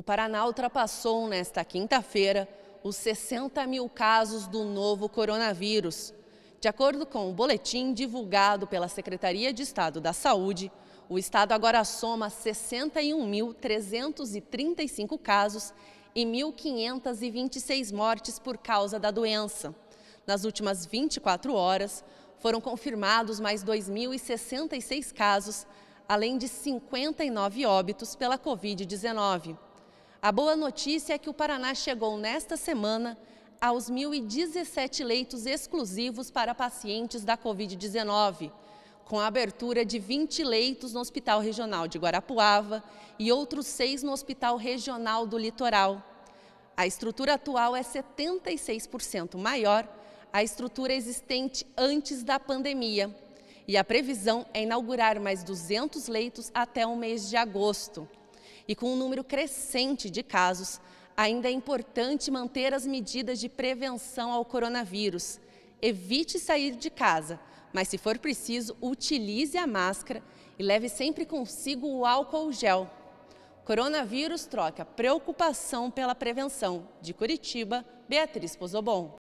O Paraná ultrapassou nesta quinta-feira os 60 mil casos do novo coronavírus. De acordo com o boletim divulgado pela Secretaria de Estado da Saúde, o estado agora soma 61.335 casos e 1.526 mortes por causa da doença. Nas últimas 24 horas, foram confirmados mais 2.066 casos, além de 59 óbitos pela Covid-19. A boa notícia é que o Paraná chegou nesta semana aos 1.017 leitos exclusivos para pacientes da Covid-19, com a abertura de 20 leitos no Hospital Regional de Guarapuava e outros seis no Hospital Regional do Litoral. A estrutura atual é 76% maior à estrutura existente antes da pandemia. E a previsão é inaugurar mais 200 leitos até o mês de agosto e com um número crescente de casos, ainda é importante manter as medidas de prevenção ao coronavírus. Evite sair de casa, mas se for preciso, utilize a máscara e leve sempre consigo o álcool gel. Coronavírus troca preocupação pela prevenção. De Curitiba, Beatriz Pozobon.